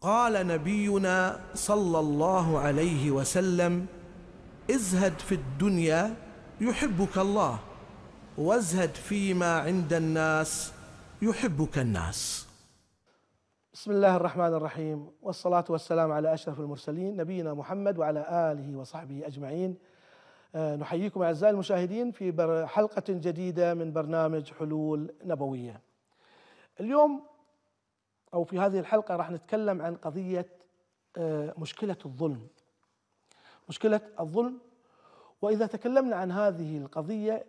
قال نبينا صلى الله عليه وسلم ازهد في الدنيا يحبك الله وازهد فيما عند الناس يحبك الناس بسم الله الرحمن الرحيم والصلاة والسلام على أشرف المرسلين نبينا محمد وعلى آله وصحبه أجمعين آه، نحييكم أعزائي المشاهدين في حلقة جديدة من برنامج حلول نبوية اليوم أو في هذه الحلقة راح نتكلم عن قضية آه، مشكلة الظلم مشكلة الظلم وإذا تكلمنا عن هذه القضية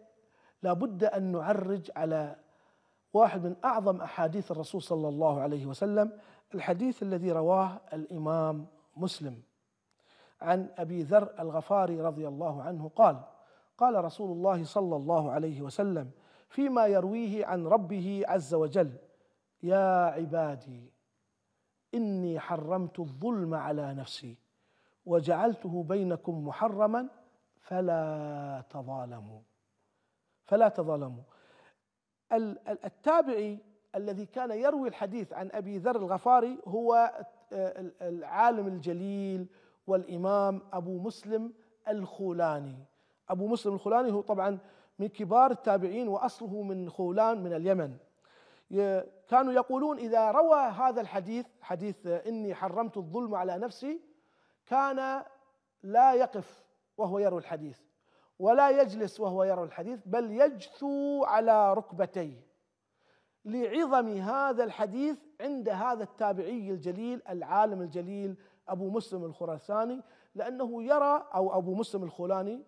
لابد أن نعرج على واحد من أعظم أحاديث الرسول صلى الله عليه وسلم الحديث الذي رواه الإمام مسلم عن أبي ذر الغفاري رضي الله عنه قال قال رسول الله صلى الله عليه وسلم فيما يرويه عن ربه عز وجل يا عبادي إني حرمت الظلم على نفسي وجعلته بينكم محرما فلا تظالموا فلا تظالموا التابعي الذي كان يروي الحديث عن أبي ذر الغفاري هو آه، العالم الجليل والإمام أبو مسلم الخولاني أبو مسلم الخولاني هو طبعا من كبار التابعين وأصله من خولان من اليمن كانوا يقولون إذا روى هذا الحديث حديث إني حرمت الظلم على نفسي كان لا يقف وهو يروي الحديث ولا يجلس وهو يروي الحديث بل يجثو على ركبتيه لعظم هذا الحديث عند هذا التابعي الجليل العالم الجليل أبو مسلم الخراساني لأنه يرى أو أبو مسلم الخولاني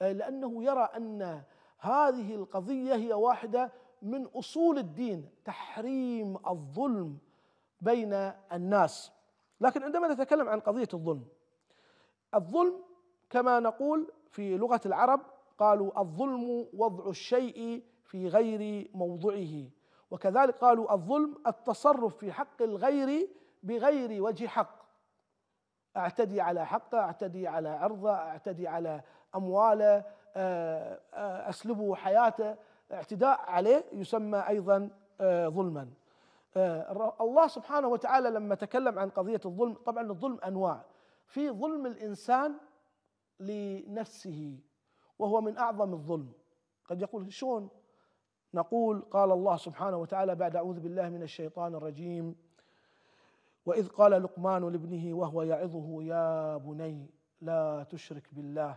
لأنه يرى أن هذه القضية هي واحدة من اصول الدين تحريم الظلم بين الناس لكن عندما نتكلم عن قضيه الظلم الظلم كما نقول في لغه العرب قالوا الظلم وضع الشيء في غير موضعه وكذلك قالوا الظلم التصرف في حق الغير بغير وجه حق اعتدي على حقه اعتدي على عرضه اعتدي على امواله آه، آه، اسلبه حياته اعتداء عليه يسمى ايضا آه، ظلما آه، الله سبحانه وتعالى لما تكلم عن قضيه الظلم طبعا الظلم انواع في ظلم الانسان لنفسه وهو من اعظم الظلم قد يقول شلون نقول قال الله سبحانه وتعالى بعد اعوذ بالله من الشيطان الرجيم واذ قال لقمان لابنه وهو يعظه يا بني لا تشرك بالله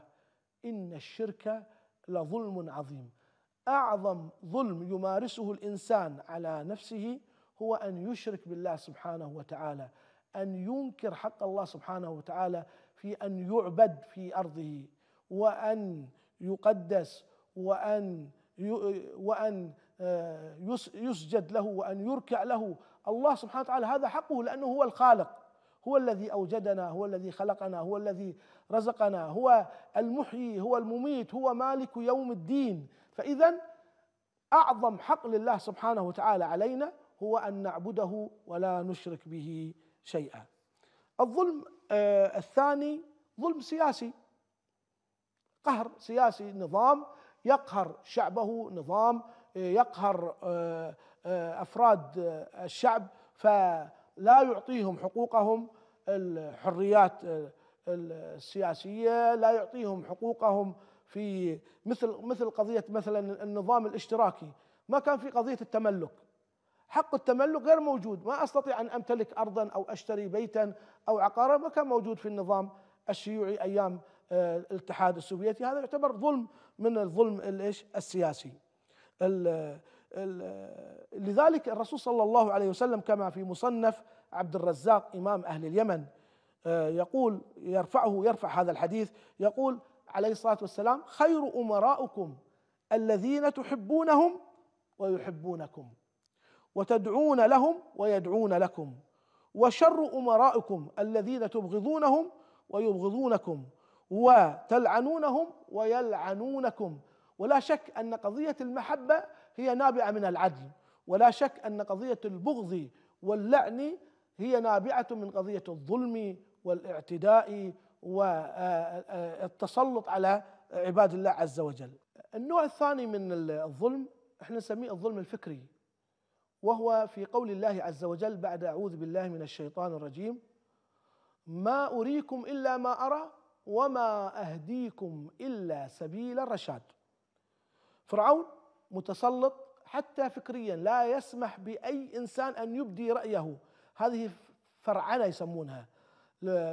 ان الشرك لظلم عظيم اعظم ظلم يمارسه الانسان على نفسه هو ان يشرك بالله سبحانه وتعالى ان ينكر حق الله سبحانه وتعالى في ان يعبد في ارضه وان يقدس وان وان آه، يسجد له وان يركع له الله سبحانه وتعالى هذا حقه لانه هو الخالق هو الذي اوجدنا هو الذي خلقنا هو الذي رزقنا هو المحيي هو المميت هو مالك يوم الدين فإذا أعظم حق لله سبحانه وتعالى علينا هو أن نعبده ولا نشرك به شيئا الظلم آه، الثاني ظلم سياسي قهر سياسي نظام يقهر شعبه نظام آه، يقهر آه، افراد الشعب فلا يعطيهم حقوقهم الحريات السياسيه لا يعطيهم حقوقهم في مثل مثل قضيه مثلا النظام الاشتراكي ما كان في قضيه التملك حق التملك غير موجود ما استطيع ان امتلك ارضا او اشتري بيتا او عقارا ما كان موجود في النظام الشيوعي ايام آه، الاتحاد السوفيتي هذا يعتبر ظلم من الظلم الايش السياسي لذلك الرسول صلى الله عليه وسلم كما في مصنف عبد الرزاق امام اهل اليمن آه، يقول يرفعه يرفع هذا الحديث يقول عليه الصلاه والسلام خير امراؤكم الذين تحبونهم ويحبونكم وتدعون لهم ويدعون لكم وشر امرائكم الذين تبغضونهم ويبغضونكم وتلعنونهم ويلعنونكم ولا شك ان قضيه المحبه هي نابعه من العدل ولا شك ان قضيه البغض واللعن هي نابعه من قضيه الظلم والاعتداء والتسلط على عباد الله عز وجل النوع الثاني من الظلم احنا نسميه الظلم الفكري وهو في قول الله عز وجل بعد اعوذ بالله من الشيطان الرجيم ما اريكم الا ما ارى وما اهديكم الا سبيل الرشاد فرعون متسلط حتى فكريا لا يسمح باي انسان ان يبدي رايه هذه فرعنه يسمونها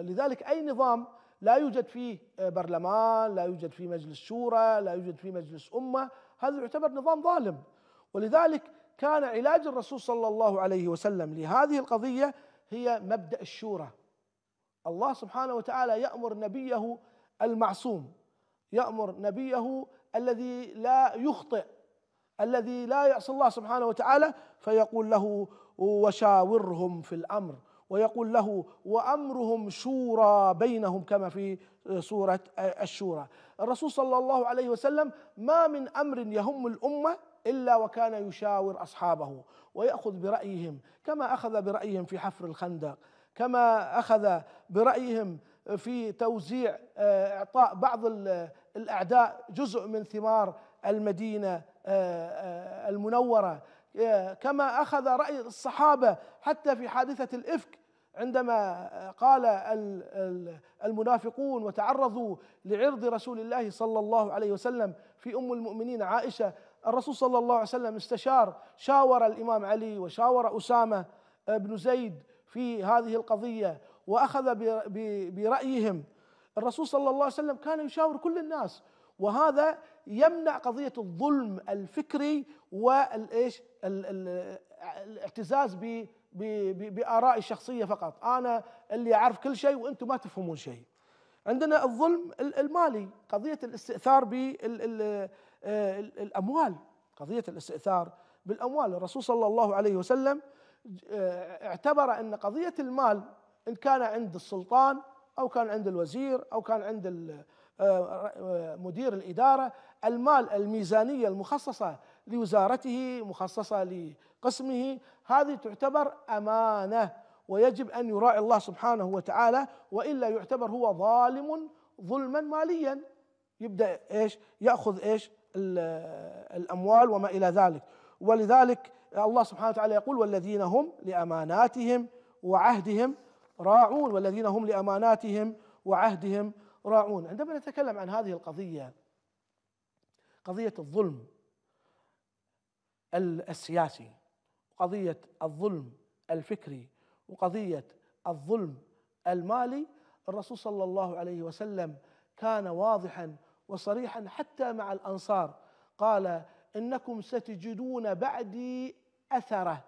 لذلك اي نظام لا يوجد فيه آه، برلمان لا يوجد فيه مجلس شورى لا يوجد فيه مجلس أمة هذا يعتبر نظام ظالم ولذلك كان علاج الرسول صلى الله عليه وسلم لهذه القضية هي مبدأ الشورى الله سبحانه وتعالى يأمر نبيه المعصوم يأمر نبيه الذي لا يخطئ الذي لا يعصي الله سبحانه وتعالى فيقول له وشاورهم في الأمر ويقول له وامرهم شورى بينهم كما في سوره الشورى الرسول صلى الله عليه وسلم ما من امر يهم الامه الا وكان يشاور اصحابه وياخذ برايهم كما اخذ برايهم في حفر الخندق كما اخذ برايهم في توزيع آه، اعطاء بعض الاعداء جزء من ثمار المدينه آه، آه، المنوره كما اخذ راي الصحابه حتى في حادثه الافك عندما قال المنافقون وتعرضوا لعرض رسول الله صلى الله عليه وسلم في ام المؤمنين عائشه الرسول صلى الله عليه وسلم استشار شاور الامام علي وشاور اسامه بن زيد في هذه القضيه واخذ برايهم الرسول صلى الله عليه وسلم كان يشاور كل الناس وهذا يمنع قضيه الظلم الفكري والايش الاعتزاز ب بآرائي الشخصية فقط أنا اللي أعرف كل شيء وأنتم ما تفهمون شيء عندنا الظلم المالي قضية الاستئثار بالأموال قضية الاستئثار بالأموال الرسول صلى الله عليه وسلم آه، اعتبر أن قضية المال إن كان عند السلطان أو كان عند الوزير أو كان عند آه، آه، مدير الإدارة المال الميزانية المخصصة لوزارته مخصصة لقسمه هذه تعتبر أمانة ويجب أن يراعي الله سبحانه وتعالى وإلا يعتبر هو ظالم ظلما ماليا يبدأ إيش يأخذ إيش الأموال وما إلى ذلك ولذلك الله سبحانه وتعالى يقول والذين هم لأماناتهم وعهدهم راعون والذين هم لأماناتهم وعهدهم راعون عندما نتكلم عن هذه القضية قضية الظلم السياسي وقضية الظلم الفكري وقضية الظلم المالي الرسول صلى الله عليه وسلم كان واضحا وصريحا حتى مع الأنصار قال إنكم ستجدون بعدي أثره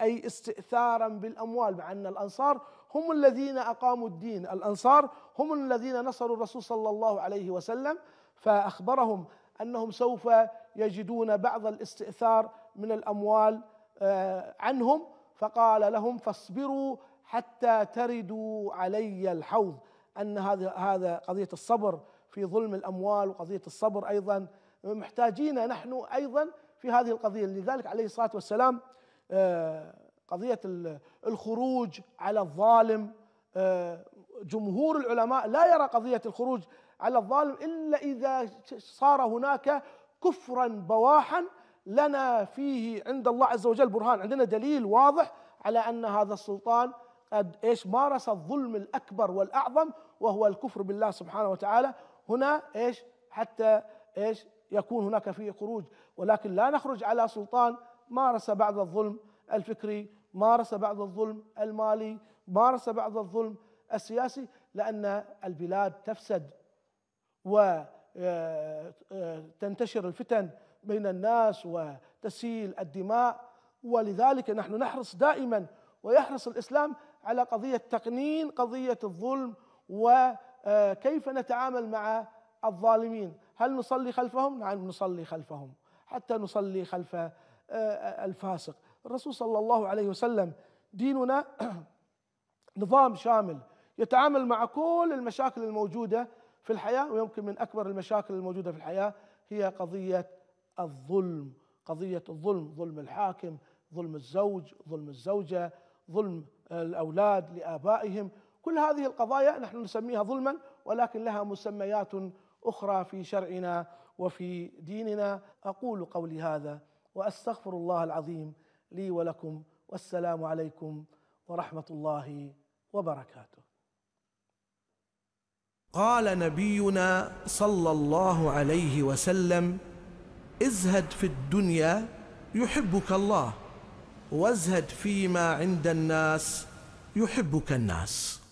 أي استئثارا بالأموال مع أن الأنصار هم الذين أقاموا الدين الأنصار هم الذين نصروا الرسول صلى الله عليه وسلم فأخبرهم انهم سوف يجدون بعض الاستئثار من الاموال آه، عنهم فقال لهم فاصبروا حتى تردوا علي الحوض ان هذا هذا قضيه الصبر في ظلم الاموال وقضيه الصبر ايضا محتاجين نحن ايضا في هذه القضيه لذلك عليه الصلاه والسلام آه، قضيه الخروج على الظالم آه، جمهور العلماء لا يرى قضيه الخروج على الظالم إلا إذا صار هناك كفرا بواحا لنا فيه عند الله عز وجل برهان عندنا دليل واضح على أن هذا السلطان قد إيش مارس الظلم الأكبر والأعظم وهو الكفر بالله سبحانه وتعالى هنا إيش حتى إيش يكون هناك فيه خروج ولكن لا نخرج على سلطان مارس بعض الظلم الفكري مارس بعض الظلم المالي مارس بعض الظلم السياسي لأن البلاد تفسد وتنتشر آه، آه، الفتن بين الناس وتسيل الدماء ولذلك نحن نحرص دائما ويحرص الاسلام على قضيه تقنين قضيه الظلم وكيف آه، نتعامل مع الظالمين هل نصلي خلفهم؟ نعم نصلي خلفهم حتى نصلي خلف الفاسق الرسول صلى الله عليه وسلم ديننا نظام شامل يتعامل مع كل المشاكل الموجوده في الحياه ويمكن من اكبر المشاكل الموجوده في الحياه هي قضيه الظلم، قضيه الظلم، ظلم الحاكم، ظلم الزوج، ظلم الزوجه، ظلم الاولاد لابائهم، كل هذه القضايا نحن نسميها ظلما ولكن لها مسميات اخرى في شرعنا وفي ديننا، اقول قولي هذا واستغفر الله العظيم لي ولكم والسلام عليكم ورحمه الله وبركاته. قال نبينا صلى الله عليه وسلم ازهد في الدنيا يحبك الله وازهد فيما عند الناس يحبك الناس